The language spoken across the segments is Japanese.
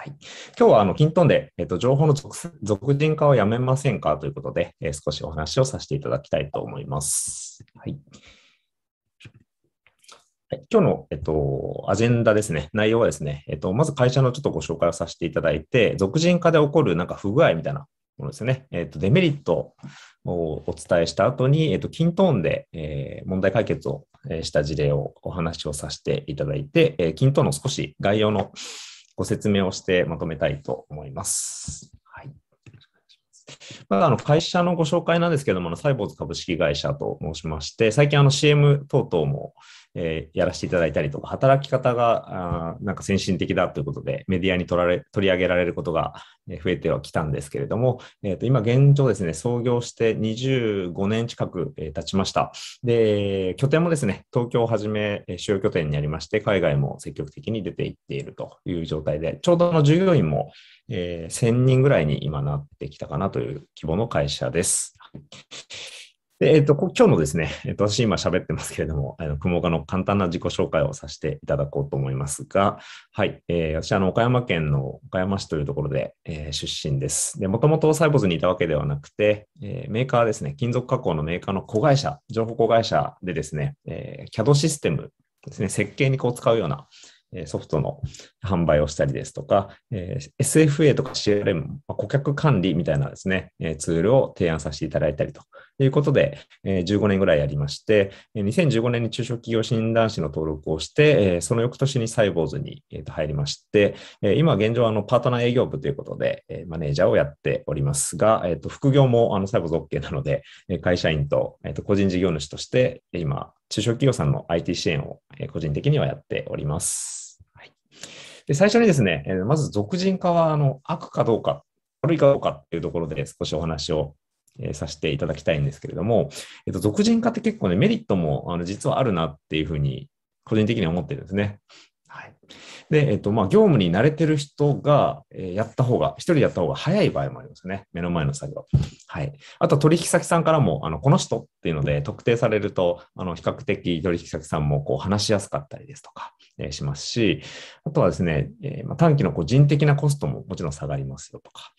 はい、今日はあのキントンで、えっと情報の俗人化をやめませんかということで、えー、少しお話をさせていただきたいと思います。はい、はい、今日の、えっと、アジェンダですね、内容はですね、えっと、まず会社のちょっとご紹介をさせていただいて、俗人化で起こるなんか不具合みたいなものですね、えっと、デメリットをお伝えした後に、えっと、キントーンで、えー、問題解決をした事例をお話をさせていただいて、えー、キントーンの少し概要のご説明をしてまとめたいと思います。はいまだあの会社のご紹介なんですけども、サイボーズ株式会社と申しまして、最近あの CM 等々もえー、やらせていただいたりとか、働き方があなんか先進的だということで、メディアに取られ取り上げられることが増えてはきたんですけれども、えー、と今現状ですね、創業して25年近く経ちました。で、拠点もですね、東京をはじめ主要拠点にありまして、海外も積極的に出ていっているという状態で、ちょうどの従業員も、えー、1000人ぐらいに今なってきたかなという規模の会社です。で、えっ、ー、と、今日のですね、えー、と、私今喋ってますけれども、あの、雲岡の簡単な自己紹介をさせていただこうと思いますが、はい、えー、私、あの、岡山県の岡山市というところで、えー、出身です。で、もともとサイボズにいたわけではなくて、えー、メーカーですね、金属加工のメーカーの子会社、情報子会社でですね、えー、CAD システムですね、設計にこう使うような、ソフトの販売をしたりですとか、SFA とか CRM、顧客管理みたいなですね、ツールを提案させていただいたりとということで、えー、15年ぐらいやりまして、2015年に中小企業診断士の登録をして、えー、その翌年にサイボーズに、えー、と入りまして、えー、今現状あのパートナー営業部ということで、えー、マネージャーをやっておりますが、えー、と副業もあのサイボーズ OK なので、会社員と,、えー、と個人事業主として今、中小企業さんの IT 支援を個人的にはやっております。はい、で最初にですね、まず俗人化はあの悪かどうか悪いかどうかっていうところで少しお話をえー、させていただきたいんですけれども、えっ、ー、と、俗人化って結構ね、メリットもあの実はあるなっていうふうに、個人的には思ってるんですね。はい。で、えっ、ー、と、まあ、業務に慣れてる人が、えやった方が、一人でやった方が早い場合もありますよね。目の前の作業。はい。あと、取引先さんからも、あの、この人っていうので、特定されると、あの、比較的取引先さんも、こう、話しやすかったりですとか、えしますし、あとはですね、えま短期のこう人的なコストももちろん下がりますよとか、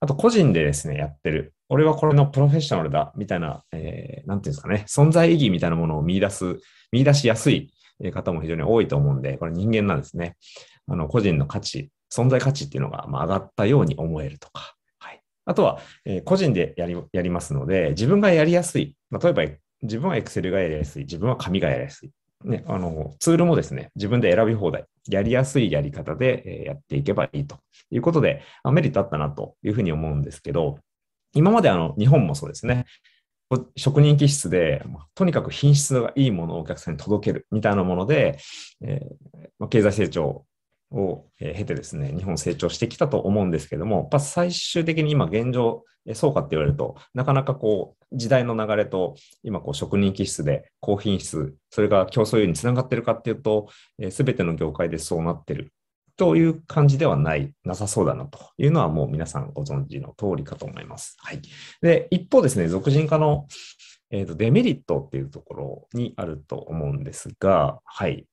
あと個人でですね、やってる。俺はこれのプロフェッショナルだ、みたいな、えー、なんていうんですかね、存在意義みたいなものを見出す、見出しやすい方も非常に多いと思うんで、これ人間なんですね。あの、個人の価値、存在価値っていうのが、まあ、上がったように思えるとか。はい。あとは、えー、個人でやり、やりますので、自分がやりやすい。まあ、例えば、自分は Excel がやりやすい。自分は紙がやりやすい。ね、あのツールもですね、自分で選び放題、やりやすいやり方でやっていけばいいということで、メリットあったなというふうに思うんですけど、今まであの日本もそうですね、職人気質で、とにかく品質がいいものをお客さんに届けるみたいなもので、えー、経済成長を経てですね、日本成長してきたと思うんですけども、まあ、最終的に今現状、そうかって言われると、なかなかこう、時代の流れと、今こう、職人気質で高品質、それが競争優位につながってるかっていうと、す、え、べ、ての業界でそうなってるという感じではない、なさそうだなというのはもう皆さんご存知の通りかと思います。はい。で、一方ですね、俗人化の、えーとデメリットっていうところにあると思うんですが、はい。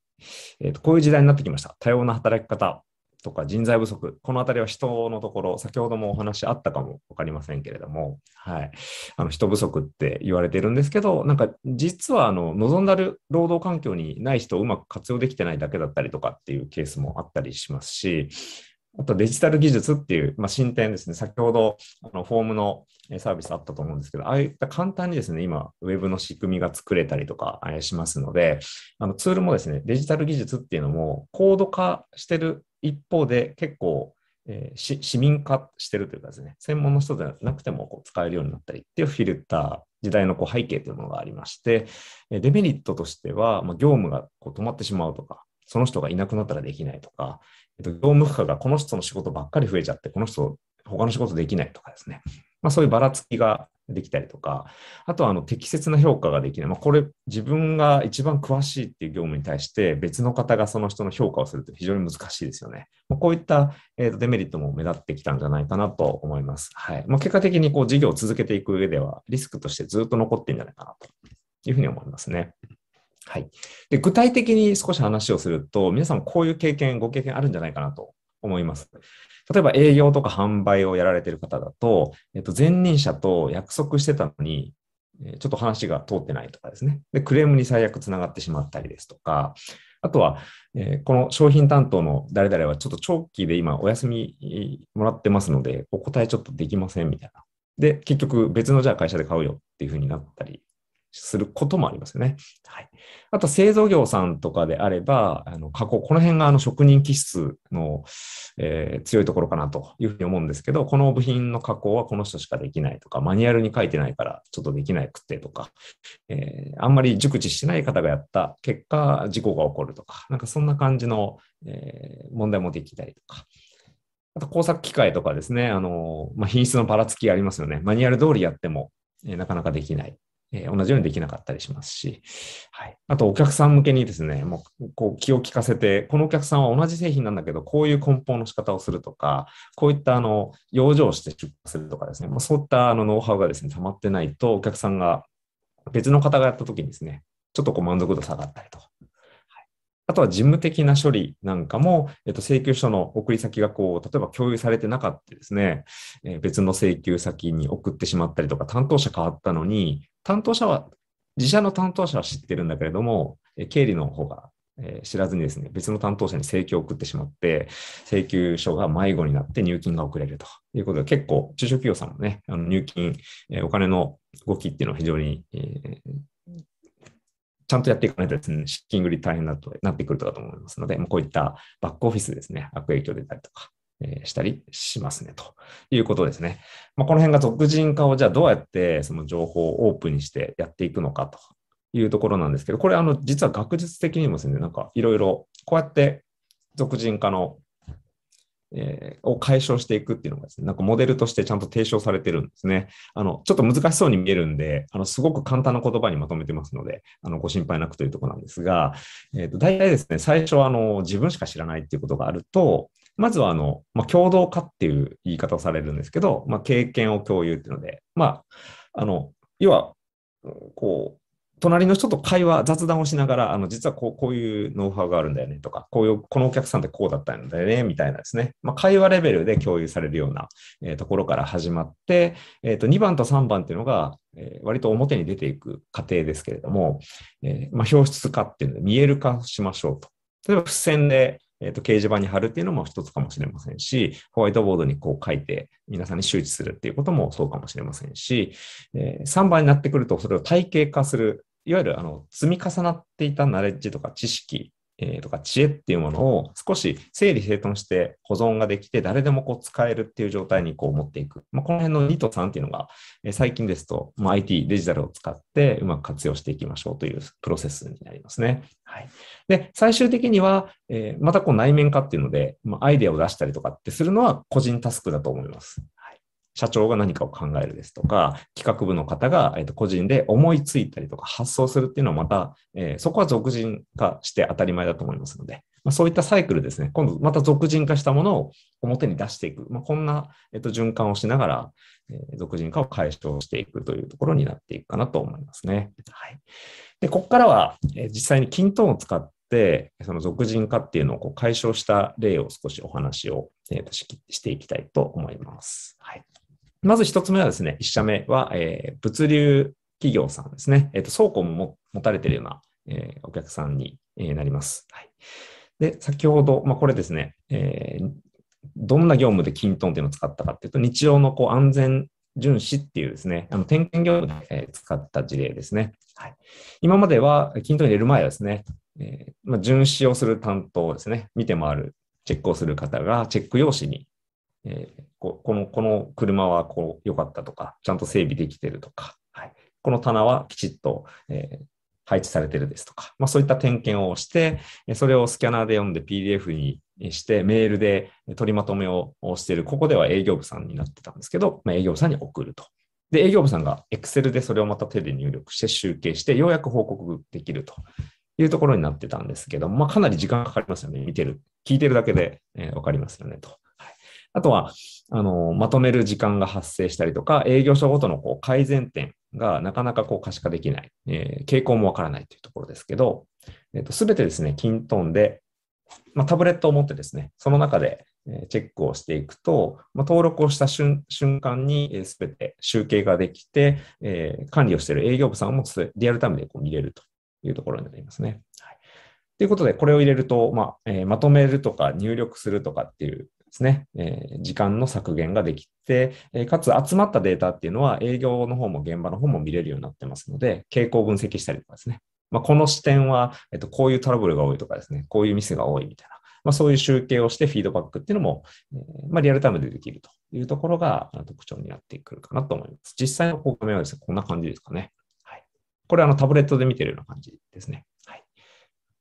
えーと、こういう時代になってきました。多様な働き方とか人材不足、このあたりは人のところ、先ほどもお話あったかも分かりませんけれども、はい、あの人不足って言われてるんですけど、なんか実はあの望んだる労働環境にない人をうまく活用できてないだけだったりとかっていうケースもあったりしますし、あとデジタル技術っていう、まあ、進展ですね。先ほどあのフォームのサービスあったと思うんですけど、ああいった簡単にですね、今、ウェブの仕組みが作れたりとかしますので、あのツールもですね、デジタル技術っていうのも高度化してる一方で結構、えー、市民化してるというかですね、専門の人でなくてもこう使えるようになったりっていうフィルター、時代のこう背景というものがありまして、デメリットとしては、まあ、業務がこう止まってしまうとか、その人がいなくなったらできないとか、えっと、業務負荷がこの人の仕事ばっかり増えちゃって、この人、他の仕事できないとかですね。まあ、そういうばらつきができたりとか、あとはあの適切な評価ができない。まあ、これ、自分が一番詳しいっていう業務に対して、別の方がその人の評価をするって非常に難しいですよね。まあ、こういった、えー、とデメリットも目立ってきたんじゃないかなと思います。はいまあ、結果的にこう事業を続けていく上では、リスクとしてずっと残ってるんじゃないかなというふうに思いますね。はい。で、具体的に少し話をすると、皆さんこういう経験、ご経験あるんじゃないかなと思います。例えば営業とか販売をやられてる方だと、えっと、前任者と約束してたのに、ちょっと話が通ってないとかですね。で、クレームに最悪つながってしまったりですとか、あとは、えー、この商品担当の誰々はちょっと長期で今お休みもらってますので、お答えちょっとできませんみたいな。で、結局別のじゃあ会社で買うよっていうふうになったりすることもありますよね。はい。あと、製造業さんとかであれば、あの、加工、この辺があの、職人気質の、えー、強いところかなというふうに思うんですけど、この部品の加工はこの人しかできないとか、マニュアルに書いてないからちょっとできなくてとか、えー、あんまり熟知してない方がやった結果、事故が起こるとか、なんかそんな感じの、えー、問題もできたりとか。あと工作機械とかですね、あの、まあ、品質のばらつきありますよね。マニュアル通りやっても、えなかなかできないえー、同じようにできなかったりしますし、はい、あとお客さん向けにですね、もうこう気を利かせて、このお客さんは同じ製品なんだけど、こういう梱包の仕方をするとか、こういったあの養生して出荷するとかですね、まあ、そういったあのノウハウがですね、溜まってないと、お客さんが別の方がやった時にですね、ちょっとこう満足度下がったりとあとは事務的な処理なんかも、えっと、請求書の送り先がこう、例えば共有されてなかったですね、えー、別の請求先に送ってしまったりとか、担当者変わったのに、担当者は、自社の担当者は知ってるんだけれども、え経理の方が、えー、知らずにですね、別の担当者に請求を送ってしまって、請求書が迷子になって入金が遅れるということで、結構中小企業さんもね、あの入金、えー、お金の動きっていうのは非常に、えーちゃんとやっていかないとですね、資金繰り大変なとなってくるとかと思いますので、まあ、こういったバックオフィスですね、悪影響出たりとか、えー、したりしますね、ということですね。まあ、この辺が俗人化をじゃあどうやってその情報をオープンにしてやっていくのかというところなんですけど、これあの実は学術的にもですね、なんかいろいろこうやって俗人化のえー、を解消していくっていうのがですね、なんかモデルとしてちゃんと提唱されてるんですね。あの、ちょっと難しそうに見えるんで、あの、すごく簡単な言葉にまとめてますので、あの、ご心配なくというとこなんですが、えっ、ー、と、大体ですね、最初は、あの、自分しか知らないっていうことがあると、まずは、あの、まあ、共同化っていう言い方をされるんですけど、まあ、経験を共有っていうので、まあ、あの、要は、こう、隣の人と会話、雑談をしながら、あの実はこうこういうノウハウがあるんだよねとか、こういうこのお客さんってこうだったんだよねみたいなですね、まあ、会話レベルで共有されるような、えー、ところから始まって、えー、と2番と3番っていうのが、えー、割と表に出ていく過程ですけれども、えー、まあ、表出化っていうので見える化しましょうと。例えば付箋でえっ、ー、と、掲示板に貼るっていうのも一つかもしれませんし、ホワイトボードにこう書いて、皆さんに周知するっていうこともそうかもしれませんし、えー、3番になってくると、それを体系化する、いわゆるあの積み重なっていたナレッジとか知識えー、とか知恵っていうものを少し整理整頓して保存ができて誰でもこう使えるっていう状態にこう持っていく。まあ、この辺の2と3っていうのが、えー、最近ですと、まあ、IT、デジタルを使ってうまく活用していきましょうというプロセスになりますね。はい、で、最終的には、えー、またこう内面化っていうので、まあ、アイデアを出したりとかってするのは個人タスクだと思います。社長が何かを考えるですとか、企画部の方が、えー、と個人で思いついたりとか発想するっていうのはまた、えー、そこは俗人化して当たり前だと思いますので、まあ、そういったサイクルですね、今度また俗人化したものを表に出していく、まあ、こんな、えー、と循環をしながら、えー、俗人化を解消していくというところになっていくかなと思いますね。はい、でここからは、えー、実際に均等を使ってその俗人化っていうのをこう解消した例を少しお話を、えー、とししていきたいと思います。はいまず一つ目はですね、一社目は、えー、物流企業さんですね。えっ、ー、と、倉庫も持たれているような、えー、お客さんに、えなります。はい。で、先ほど、まあ、これですね、えどんな業務でキントンっていうのを使ったかっていうと、日常のこう安全巡視っていうですね、あの点検業務で使った事例ですね。はい、今までは、均等に入れる前はですね、えー、まあ、巡視をする担当ですね、見て回る、チェックをする方がチェック用紙にえー、このこの車はこう良かったとか、ちゃんと整備できてるとか、はい、この棚はきちっと、えー、配置されてるですとか、まあ、そういった点検をして、それをスキャナーで読んで PDF にして、メールで取りまとめをしている、ここでは営業部さんになってたんですけど、まあ、営業部さんに送ると。で、営業部さんが Excel でそれをまた手で入力して集計して、ようやく報告できるというところになってたんですけど、まあ、かなり時間かかりますよね。見てる、聞いてるだけで、えー、分かりますよねと。あとは、あの、まとめる時間が発生したりとか、営業所ごとのこう改善点がなかなかこう可視化できない、えー、傾向もわからないというところですけど、えっ、ー、と、すべてですね、均等で、まあ、タブレットを持ってですね、その中でチェックをしていくと、まあ、登録をした瞬間にすべて集計ができて、えー、管理をしている営業部さんもリアルタイムでこう見れるというところになりますね。はいということで、これを入れると、まあえー、まとめるとか入力するとかっていうですね、えー、時間の削減ができて、えかつ集まったデータっていうのは営業の方も現場の方も見れるようになってますので、傾向を分析したりとかですね。まあ、この視点は、えっと、こういうトラブルが多いとかですね、こういうミスが多いみたいな、まあ、そういう集計をしてフィードバックっていうのも、えまあ、リアルタイムでできるというところが特徴になってくるかなと思います。実際の方面はですね、こんな感じですかね。はい、これあのタブレットで見てるような感じですね。はい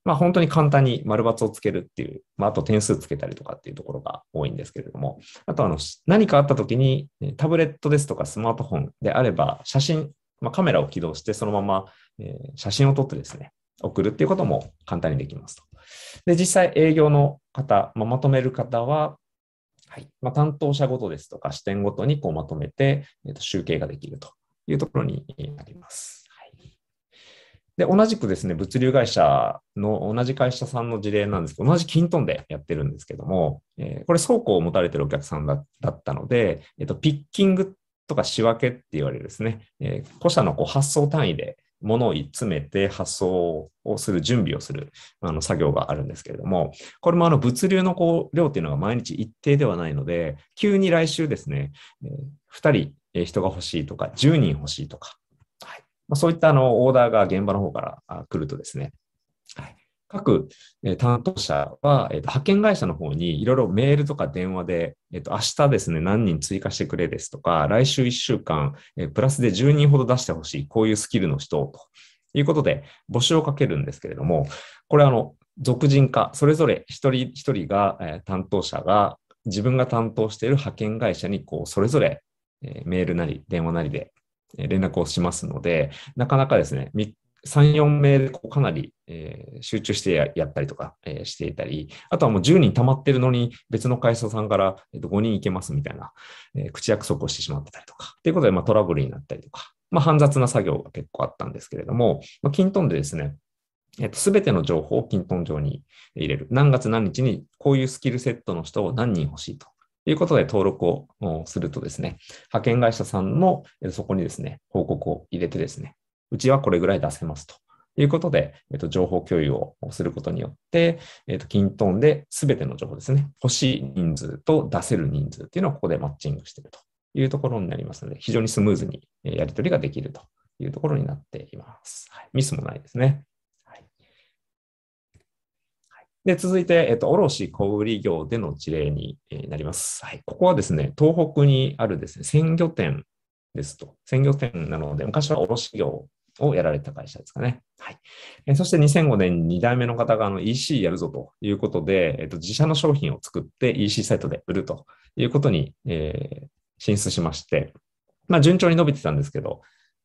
まあ、本当に簡単に丸抜をつけるっていう、まあ、あと点数つけたりとかっていうところが多いんですけれども、あとあの何かあった時にタブレットですとかスマートフォンであれば写真、まあ、カメラを起動してそのまま、え写真を撮ってですね、送るっていうことも簡単にできますと。で、実際営業の方、まあ、まとめる方は、はいまあ、担当者ごとですとか視点ごとにこうまとめて、えー、と集計ができるというところになります。で、同じくですね、物流会社の同じ会社さんの事例なんですけど、同じキントンでやってるんですけども、えー、これ倉庫を持たれてるお客さんだったので、えっ、ー、と、ピッキングとか仕分けって言われるですね、えー、個社のこう発送単位で物を詰めて発送をする準備をするあの作業があるんですけれども、これもあの物流のこう量っていうのが毎日一定ではないので、急に来週ですね、えー、2人人が欲しいとか、10人欲しいとか、まあ、そういったあのオーダーが現場の方から来るとですね、はい、各担当者は、えー、と派遣会社の方にいろいろメールとか電話で、えー、と明日ですね、何人追加してくれですとか、来週1週間、えプラスで10人ほど出してほしい、こういうスキルの人ということで募集をかけるんですけれども、これあの、俗人化、それぞれ一人一人が、え担当者が自分が担当している派遣会社にこうそれぞれメールなり電話なりで連絡をしますので、なかなかですね、3、4名でかなり、えー、集中してやったりとか、えー、していたり、あとはもう10人溜まってるのに別の会社さんから、えと5人行けますみたいな、えー、口約束をしてしまってたりとか、ということで、まあ、トラブルになったりとか、まあ、煩雑な作業が結構あったんですけれども、まあ、キントンでですね、えっと、すべての情報をキントン上に入れる。何月何日にこういうスキルセットの人を何人欲しいと。いうことで登録をするとですね、派遣会社さんのそこにですね、報告を入れてですね、うちはこれぐらい出せますということで、えっと、情報共有をすることによって、えっと、キンで全ての情報ですね、欲しい人数と出せる人数っていうのをここでマッチングしているというところになりますので、非常にスムーズにやり取りができるというところになっています。はい、ミスもないですね。で、続いて、えっと、卸小売業での事例になります。はい。ここはですね、東北にあるですね、鮮魚店ですと。鮮魚店なので、昔は卸業をやられた会社ですかね。はい。えそして2005年2代目の方があの EC やるぞということで、えっと、自社の商品を作って EC サイトで売るということに、えー、進出しまして、まあ、順調に伸びてたんですけど、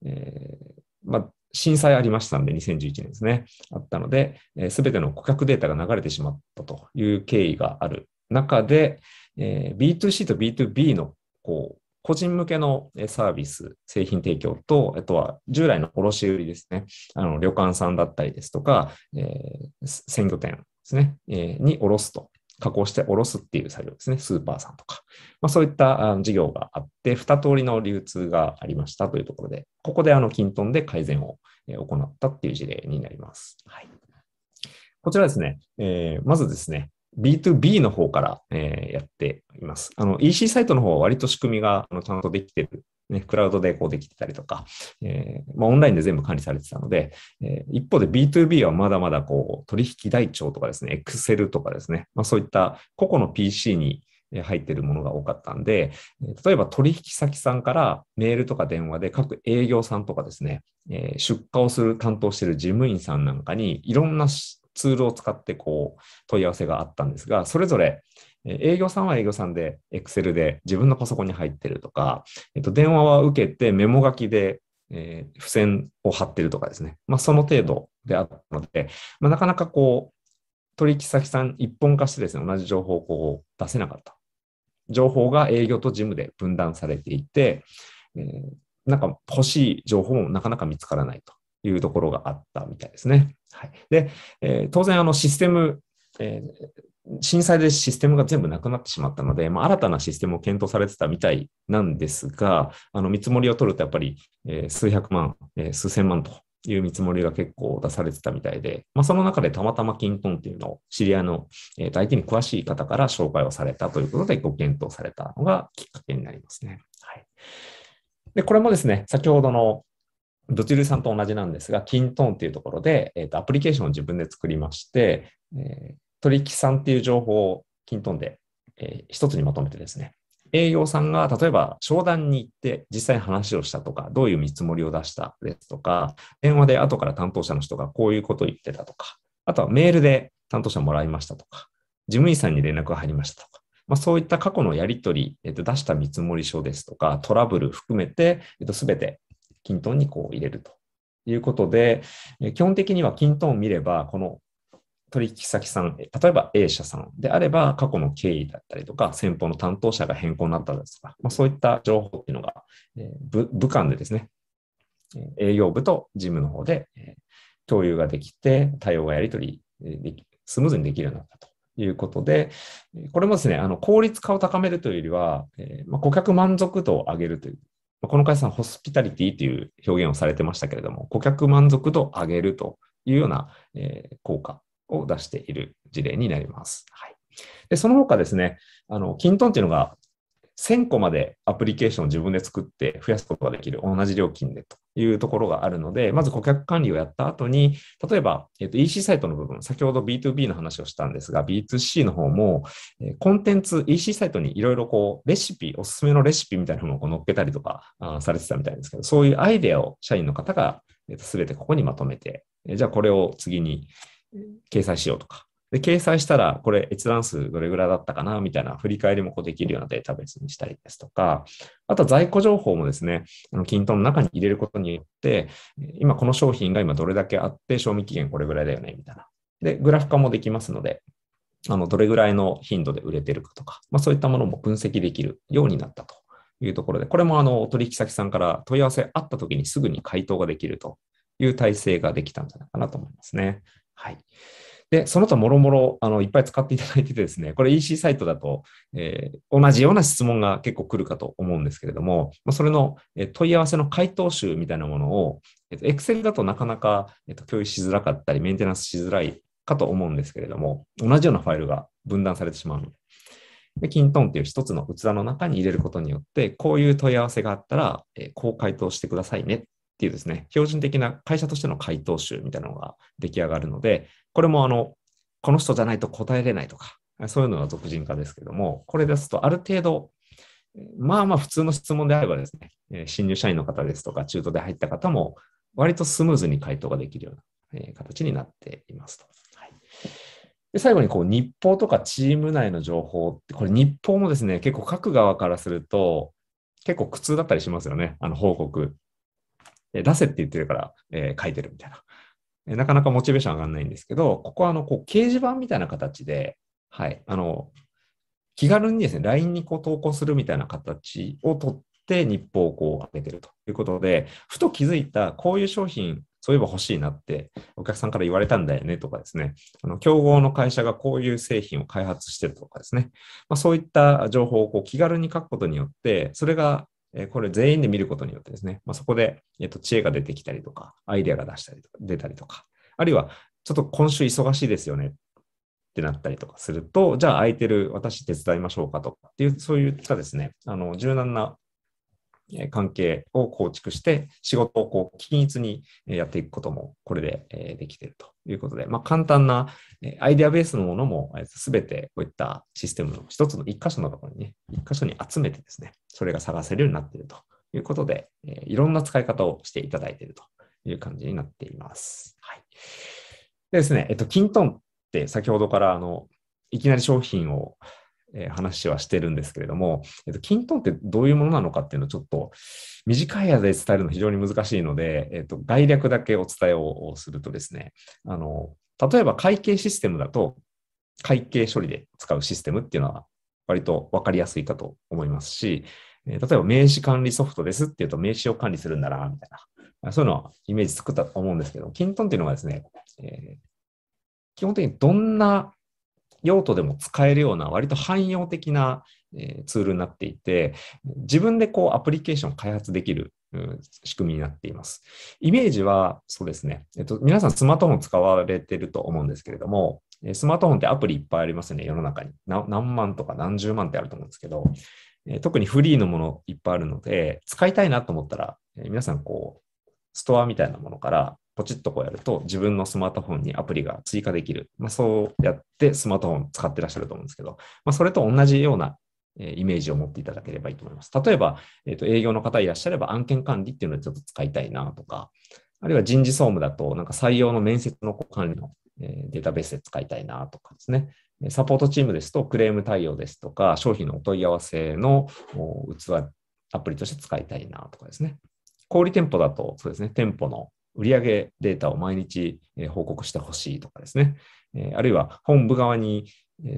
えー、まあ、震災ありましたんで、2011年ですね、あったので、す、べ、ての顧客データが流れてしまったという経緯がある中で、えー、B2C と B2B のこう個人向けのサービス、製品提供と、あとは従来の卸売ですね、あの旅館さんだったりですとか、えー、鮮魚店ですね、えー、に卸すと加工しておろすっていう作業ですね。スーパーさんとか。まあ、そういった事業があって、2通りの流通がありましたというところで、ここであの、キンで改善を行ったっていう事例になります。はい。こちらですね、えー、まずですね、B2B の方から、えー、やっています。あの、EC サイトの方は割と仕組みがあのちゃんとできてるね、クラウドでこうできてたりとか、えー、まあ、オンラインで全部管理されてたので、えー、一方で B2B はまだまだこう取引台帳とかですね、Excel とかですね、まあ、そういった個々の PC に入ってるものが多かったんで、例えば取引先さんからメールとか電話で各営業さんとかですね、出荷をする担当している事務員さんなんかにいろんなツールを使ってこう問い合わせがあったんですが、それぞれ営業さんは営業さんで、Excel で自分のパソコンに入ってるとか、えと、電話は受けてメモ書きで、えー、付箋を貼ってるとかですね。まあ、その程度であったので、まあ、なかなかこう、取引先さん一本化してですね、同じ情報をこう出せなかった。情報が営業と事務で分断されていて、えー、なんか欲しい情報もなかなか見つからないというところがあったみたいですね。はい、で、えー、当然システム、えー、震災でシステムが全部なくなってしまったので、まあ、新たなシステムを検討されてたみたいなんですが、あの見積もりを取るとやっぱり、えー、数百万、えー、数千万という見積もりが結構出されてたみたいで、まあ、その中でたまたまキントンっていうのを知り合いの、えー、相手に詳しい方から紹介をされたということでご検討されたのがきっかけになりますね。はい、でこれもですね、先ほどのドチルさんと同じなんですが、キントンっいうところで、えーと、とアプリケーションを自分で作りまして、えー取引さんっていう情報を均等で、えー、一つにまとめてですね、営業さんが例えば商談に行って実際に話をしたとか、どういう見積もりを出したですとか、電話で後から担当者の人がこういうことを言ってたとか、あとはメールで担当者もらいましたとか、事務員さんに連絡が入りましたとか、まあ、そういった過去のやり取り、えっと、出した見積もり書ですとか、トラブル含めて、えっと、全て均等にこう入れるということで、基本的には均等を見れば、この取引先さん、例えば A 社さんであれば、過去の経緯だったりとか、先方の担当者が変更になったですとか、まあ、そういった情報っていうのが、えー、部部間でですね、営業部と事務の方で、えー、共有ができて、対応がやり取りでき、スムーズにできるようになったということで、これもですね、あの効率化を高めるというよりは、えー、まあ、顧客満足度を上げるという、まあ、この会社さん、ホスピタリティという表現をされてましたけれども、顧客満足度を上げるというような、えー、効果を出している事例になります。はい、でその他ですね、あの、キントンっていうのが1000個までアプリケーションを自分で作って増やすことができる同じ料金でというところがあるので、まず顧客管理をやった後に、例えば、えっと、EC サイトの部分、先ほど B2B の話をしたんですが、B2C の方も、コンテンツ、EC サイトにいろいろこう、レシピ、おすすめのレシピみたいなものを載っけたりとかあされてたみたいですけど、そういうアイデアを社員の方が、えっと、全てここにまとめて、じゃあこれを次に掲載しようとか。で、掲載したら、これ閲覧数どれぐらいだったかな、みたいな振り返りもこうできるようなデータベースにしたりですとか、あとは在庫情報もですね、あの、均等の中に入れることによって、今この商品が今どれだけあって、賞味期限これぐらいだよね、みたいな。で、グラフ化もできますので、あの、どれぐらいの頻度で売れてるかとか、まあ、そういったものも分析できるようになったというところで、これもあの、取引先さんから問い合わせあった時にすぐに回答ができるという体制ができたんじゃないかなと思いますね。はい。で、その他もろもろ、あの、いっぱい使っていただいててですね、これ EC サイトだと、えー、同じような質問が結構来るかと思うんですけれども、まあ、それの、え問い合わせの回答集みたいなものを、えっ、と、Excel だとなかなか、えっ、と、共有しづらかったり、メンテナンスしづらいかと思うんですけれども、同じようなファイルが分断されてしまうので、でキントンっていう一つの器の中に入れることによって、こういう問い合わせがあったら、えこう回答してくださいねっていうですね、標準的な会社としての回答集みたいなのが出来上がるので、これもあの、この人じゃないと答えれないとか、そういうのが俗人化ですけども、これですとある程度、まあまあ普通の質問であればですね、新入社員の方ですとか、中途で入った方も、割とスムーズに回答ができるような形になっていますと。はい、で最後にこう日報とかチーム内の情報って、これ日報もですね、結構各側からすると、結構苦痛だったりしますよね、あの報告。え出せって言ってるから、え書いてるみたいな。えなかなかモチベーション上がらないんですけど、ここはあの、こう、掲示板みたいな形で、はい、あの、気軽にですね、LINE にこう投稿するみたいな形をとって日報をこう上げてるということで、ふと気づいた、こういう商品、そういえば欲しいなってお客さんから言われたんだよねとかですね、あの競合の会社がこういう製品を開発してるとかですね、まあ、そういった情報をこう気軽に書くことによって、それがえこれ全員で見ることによってですね、まあ、そこで、えっと、知恵が出てきたりとか、アイデアが出したりとか、出たりとか、あるいは、ちょっと今週忙しいですよねってなったりとかすると、じゃあ空いてる私手伝いましょうかとかっていう、そういったですね、あの柔軟な関係を構築して、仕事をこう均一にやっていくこともこれでできているということで、まあ、簡単なアイデアベースのものも全てこういったシステムの一つの一箇所のところにね、一箇所に集めてですね、それが探せるようになっているということで、いろんな使い方をしていただいているという感じになっています。はい。でですね、えっと、キントンって先ほどからあのいきなり商品をえー、話はしてるんですけれども、えっと、キントンってどういうものなのかっていうのをちょっと短い間で伝えるの非常に難しいので、えっと、概略だけお伝えをするとですね、あの、例えば会計システムだと、会計処理で使うシステムっていうのは割と分かりやすいかと思いますし、例えば名刺管理ソフトですっていうと名刺を管理するんだな、みたいな。そういうのはイメージ作ったと思うんですけど、キントンっていうのはですね、えー、基本的にどんな用途でも使えるような割と汎用的なツールになっていて、自分でこうアプリケーションを開発できる仕組みになっています。イメージは、そうですね、えっと、皆さんスマートフォン使われてると思うんですけれども、スマートフォンってアプリいっぱいありますよね、世の中に。何万とか何十万ってあると思うんですけど、特にフリーのものいっぱいあるので、使いたいなと思ったら、皆さんこう、ストアみたいなものからポチッとこうやると自分のスマートフォンにアプリが追加できる。まあ、そうやってスマートフォン使ってらっしゃると思うんですけど、まあ、それと同じようなイメージを持っていただければいいと思います。例えば、えー、と営業の方いらっしゃれば案件管理っていうのをちょっと使いたいなとか、あるいは人事総務だとなんか採用の面接の管理のデータベースで使いたいなとかですね。サポートチームですとクレーム対応ですとか、商品のお問い合わせの器、アプリとして使いたいなとかですね。小売店舗だと、そうですね、店舗の売上データを毎日報告してほしいとかですね、あるいは本部側に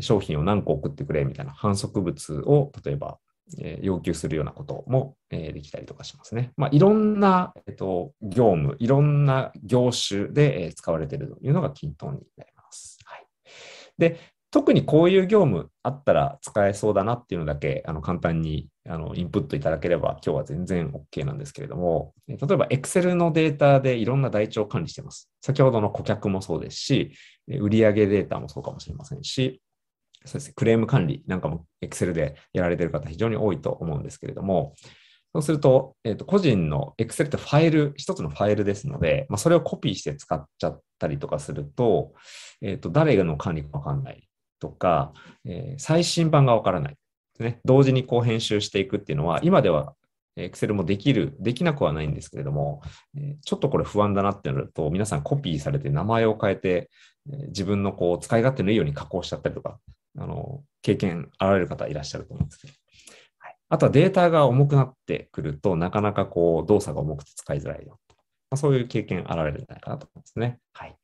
商品を何個送ってくれみたいな反則物を例えば要求するようなこともできたりとかしますね。まあ、いろんな、えっと、業務、いろんな業種で使われているというのが均等になります。はい、で、特にこういう業務あったら使えそうだなっていうのだけ、あの、簡単に、あの、インプットいただければ、今日は全然 OK なんですけれども、例えば Excel のデータでいろんな台帳を管理してます。先ほどの顧客もそうですし、売上データもそうかもしれませんし、そうですね、クレーム管理なんかも Excel でやられている方非常に多いと思うんですけれども、そうすると、えー、と、個人の Excel ってファイル、一つのファイルですので、まあ、それをコピーして使っちゃったりとかすると、えー、と、誰の管理かわかんない。とか、えー、最新版がわからないね。同時にこう編集していくっていうのは、今では Excel もできる、できなくはないんですけれども、えー、ちょっとこれ不安だなってなると、皆さんコピーされて名前を変えて、え自分のこう使い勝手のいいように加工しちゃったりとか、あの経験あられる方いらっしゃると思うんですけど。あとはデータが重くなってくると、なかなかこう動作が重くて使いづらいよ。まあ、そういう経験あられるんじゃないかなと思いますね。はい。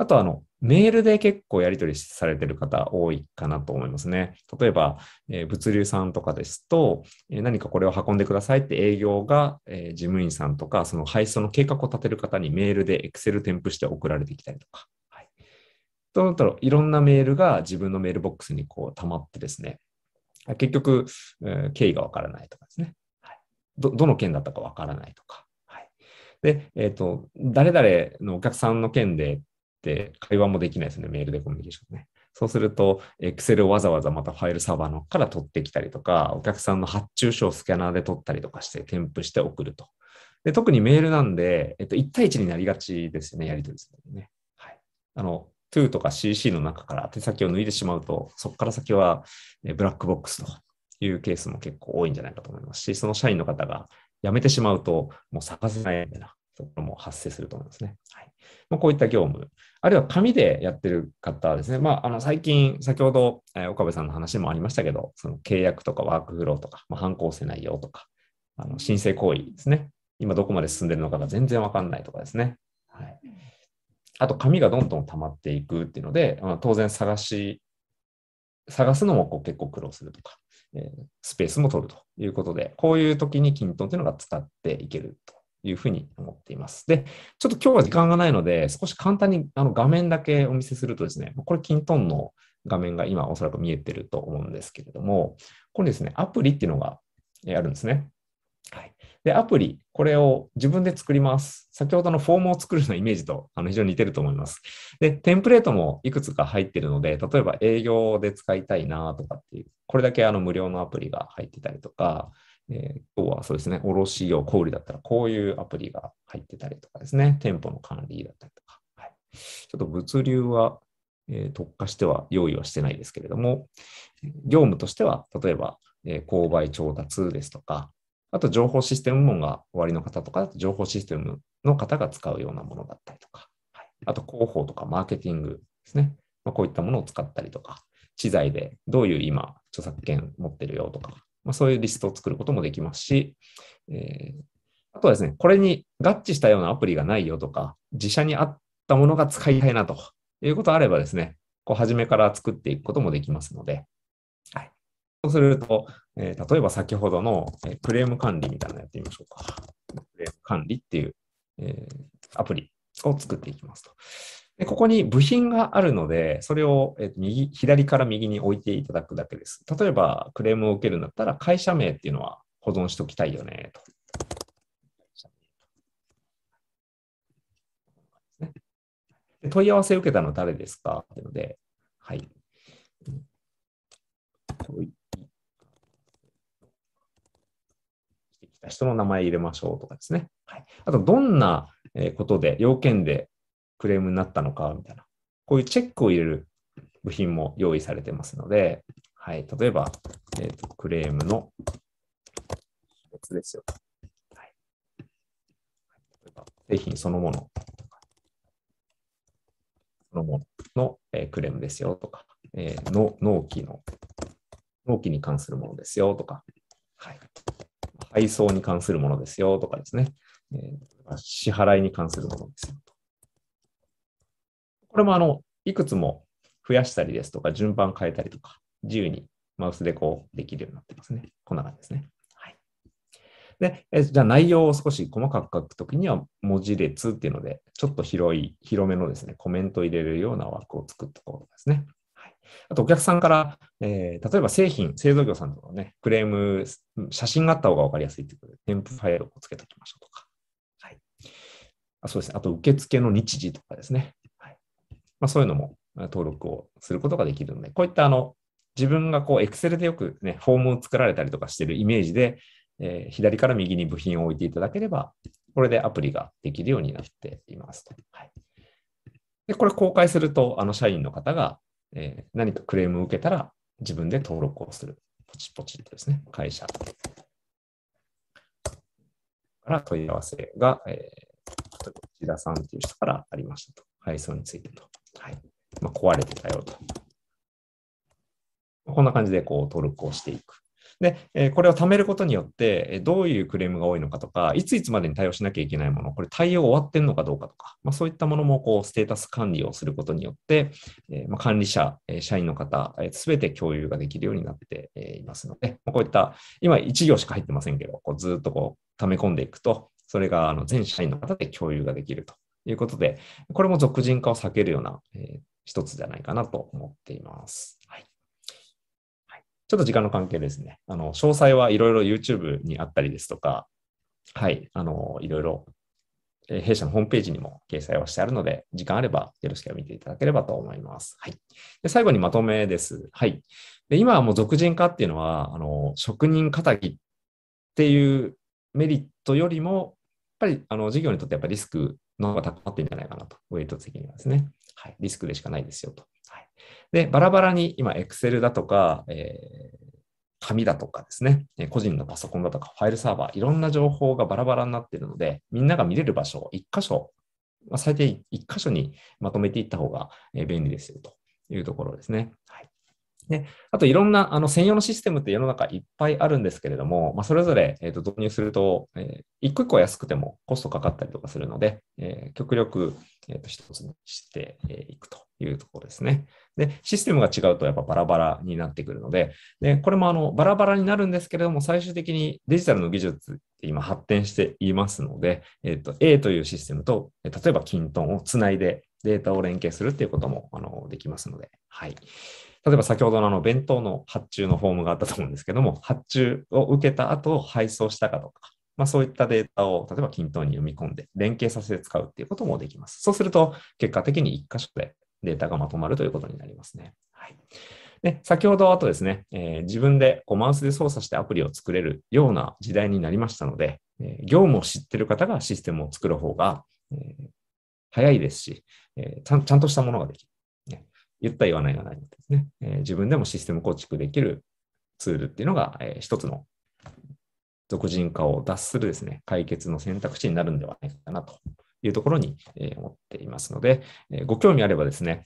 あとあの、メールで結構やり取りされてる方多いかなと思いますね。例えば、えー、物流さんとかですと、えー、何かこれを運んでくださいって営業が、えー、事務員さんとか、その配送の計画を立てる方にメールで Excel 添付して送られてきたりとか。はい。となったら、いろんなメールが自分のメールボックスにこう溜まってですね、結局、え経緯がわからないとかですね。はい。ど、どの件だったかわからないとか。で、えっ、ー、と、誰々のお客さんの件で、会話もできないですね、メールでコミュニケーションね。そうすると、Excel をわざわざまたファイルサーバーのから取ってきたりとか、お客さんの発注書をスキャナーで取ったりとかして、添付して送ると。で特にメールなんで、えっと、1対1になりがちですよね、やり取りするのね。はい、あの t とか CC の中から手先を抜いてしまうと、そこから先はブラックボックスというケースも結構多いんじゃないかと思いますし、その社員の方が辞めてしまうと、もう咲かせないみたいなところも発生すると思いますね。はいまあ、こういった業務あるいは紙でやってる方ですね。まあ、あの最近、先ほど、えー、岡部さんの話もありましたけど、その契約とかワークフローとか、まあ、反抗せないよとか、あの申請行為ですね。今どこまで進んでるのかが全然わかんないとかですね。はい、あと、紙がどんどん溜まっていくっていうので、まあ、当然探し、探すのもこう結構苦労するとか、えー、スペースも取るということで、こういう時に均等というのが使っていけるというふうに思っています。で、ちょっと今日は時間がないので、少し簡単にあの画面だけお見せするとですね、これ、キントンの画面が今おそらく見えてると思うんですけれども、これですね、アプリっていうのがあるんですね。はい、でアプリ、これを自分で作ります。先ほどのフォームを作るようなイメージとあの非常に似てると思います。で、テンプレートもいくつか入ってるので、例えば営業で使いたいなとかっていう、これだけあの無料のアプリが入ってたりとか、えー、今日はそうですね、卸業、小売だったらこういうアプリが入ってたりとかですね、店舗の管理だったりとか、はい、ちょっと物流は、えー、特化しては用意はしてないですけれども、業務としては、例えば、えー、購買調達ですとか、あと情報システム門が終わりの方とか、情報システムの方が使うようなものだったりとか、はい、あと広報とかマーケティングですね、まあ、こういったものを使ったりとか、知財でどういう今、著作権持ってるよとか、まあ、そういうリストを作ることもできますし、えー、あとはですね、これに合致したようなアプリがないよとか、自社に合ったものが使いたいなということあればですね、こう初めから作っていくこともできますので、はい、そうすると、えー、例えば先ほどの、えクレーム管理みたいなのやってみましょうか。クレーム管理っていう、えー、アプリを作っていきますと。でここに部品があるので、それを右左から右に置いていただくだけです。例えば、クレームを受けるんだったら、会社名っていうのは保存しておきたいよね、と。問い合わせ受けたの誰ですかっていうので、はい。来た人の名前入れましょうとかですね。はい、あと、どんなことで、要件でクレームになったのか、みたいな。こういうチェックを入れる部品も用意されてますので、はい、例えば、えーと、クレームの別ですよ。はい、例えば製品そのものそのものの、えー、クレームですよとか、えー、の納期の、納期に関するものですよとか、はい、配送に関するものですよとかですね、えー、支払いに関するものですよこれもあの、いくつも増やしたりですとか、順番変えたりとか、自由にマウスでこうできるようになってますね。こんな感じですね。はい。で、えじゃあ内容を少し細かく書くときには、文字列っていうので、ちょっと広い、広めのですね、コメントを入れるような枠を作っておことですね。はい。あと、お客さんから、えー、例えば製品、製造業さんとかね、クレーム、写真があった方が分かりやすいということで、添付ファイルをつけておきましょうとか。はい。あそうですね。あと、受付の日時とかですね。まあ、そういうのも登録をすることができるので、こういったあの自分がこう Excel でよく、ね、フォームを作られたりとかしているイメージで、えー、左から右に部品を置いていただければ、これでアプリができるようになっていますと。はい、でこれ公開すると、あの社員の方が、えー、何かクレームを受けたら自分で登録をする。ポチポチとですね、会社から問い合わせが、えー、千田さんという人からありましたと。配送についてと。はいまあ、壊れてたよと。こんな感じでこう登録をしていく。で、えこれを貯めることによって、どういうクレームが多いのかとか、いついつまでに対応しなきゃいけないもの、これ対応終わってんのかどうかとか、まあ、そういったものもこうステータス管理をすることによって、えま管理者、社員の方、す、べ、て共有ができるようになっていますので、こういった、今1行しか入ってませんけど、こうずっとこう溜め込んでいくと、それがあの全社員の方で共有ができるということで、これも俗人化を避けるような、えー、一つじゃないかなと思っています。はい。はい、ちょっと時間の関係ですね。あの、詳細はいろいろ YouTube にあったりですとか、はい、あの、いろいろ弊社のホームページにも掲載をしてあるので、時間あればよろしければ見ていただければと思います。はい。で最後にまとめです。はい。で今はもう俗人化っていうのは、あの職人かたぎっていうメリットよりも、やっぱりあの事業にとってやっぱリスクのが高まってるんじゃないかなと、ウェイト的にはですね。はい、リスクでしかないですよと。はい、で、バラバラに今、Excel だとか、えー、紙だとかですね、個人のパソコンだとか、ファイルサーバー、いろんな情報がバラバラになっているので、みんなが見れる場所を1箇所、まあ、最低1箇所にまとめていった方が便利ですよというところですね。はい、ね。あといろんなあの専用のシステムって世の中いっぱいあるんですけれども、まあ、それぞれ、えー、と導入すると、えー、一個一個安くてもコストかかったりとかするので、えー、極力、えー、と一つにしていくというところですね。で、システムが違うとやっぱバラバラになってくるので、でこれもあのバラバラになるんですけれども、最終的にデジタルの技術って今発展していますので、えー、と A というシステムと、例えば均等をつないでデータを連携するっていうこともあのできますので、はい。例えば先ほどのあの弁当の発注のフォームがあったと思うんですけども、発注を受けた後、配送したかとか、まあ、そういったデータを例えば均等に読み込んで、連携させて使うっていうこともできます。そうすると、結果的に1箇所でデータがまとまるということになりますね。はい、で先ほど、あとですね、えー、自分でこうマウスで操作してアプリを作れるような時代になりましたので、えー、業務を知ってる方がシステムを作る方が、えー、早いですし、えーちゃん、ちゃんとしたものができる。言った言わないがないのですね、えー、自分でもシステム構築できるツールっていうのが、えー、一つの俗人化を脱するですね、解決の選択肢になるんではないかなというところに、えー、思っていますので、えー、ご興味あればですね、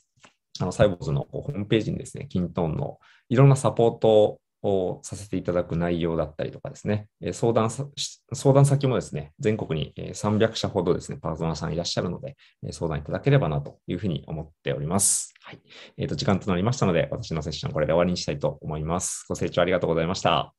あのサイボーズのホームページにですね、キントーンのいろんなサポートをさせていただく内容だったりとかですね、相談相談先もですね、全国に300社ほどですね、パートナーさんいらっしゃるので、相談いただければなというふうに思っております。はい。えっ、ー、と、時間となりましたので、私のセッションこれで終わりにしたいと思います。ご清聴ありがとうございました。